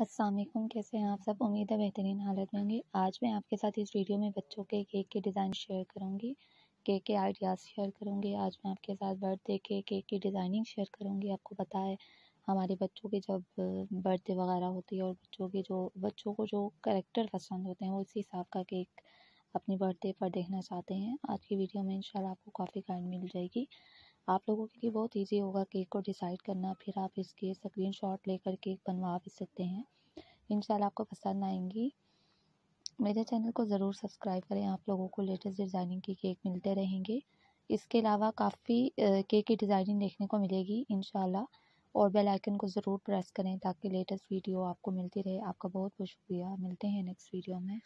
असलम कैसे हैं आप सब उम्मीद है बेहतरीन हालत में होंगे आज मैं आपके साथ इस वीडियो में बच्चों के केक के डिज़ाइन शेयर करूंगी केक के आइडियाज़ शेयर करूंगी आज मैं आपके साथ बर्थडे के केक की डिज़ाइनिंग शेयर करूंगी आपको पता है हमारे बच्चों के जब बर्थडे वगैरह होती है और बच्चों के जो बच्चों को जो करेक्टर पसंद होते हैं वो इसी हिसाब का केक अपनी बर्थडे पर देखना चाहते हैं आज की वीडियो में इन आपको काफ़ी गाइड मिल जाएगी आप लोगों के लिए बहुत ईजी होगा केक को डिसाइड करना फिर आप इसके स्क्रीन शॉट लेकर केक बनवा भी सकते हैं इन आपको पसंद आएंगी मेरे चैनल को ज़रूर सब्सक्राइब करें आप लोगों को लेटेस्ट डिज़ाइनिंग के केक मिलते रहेंगे इसके अलावा काफ़ी केक की डिज़ाइनिंग देखने को मिलेगी इन और बेल आइकन को ज़रूर प्रेस करें ताकि लेटेस्ट वीडियो आपको मिलती रहे आपका बहुत बहुत शुक्रिया मिलते हैं नेक्स्ट वीडियो में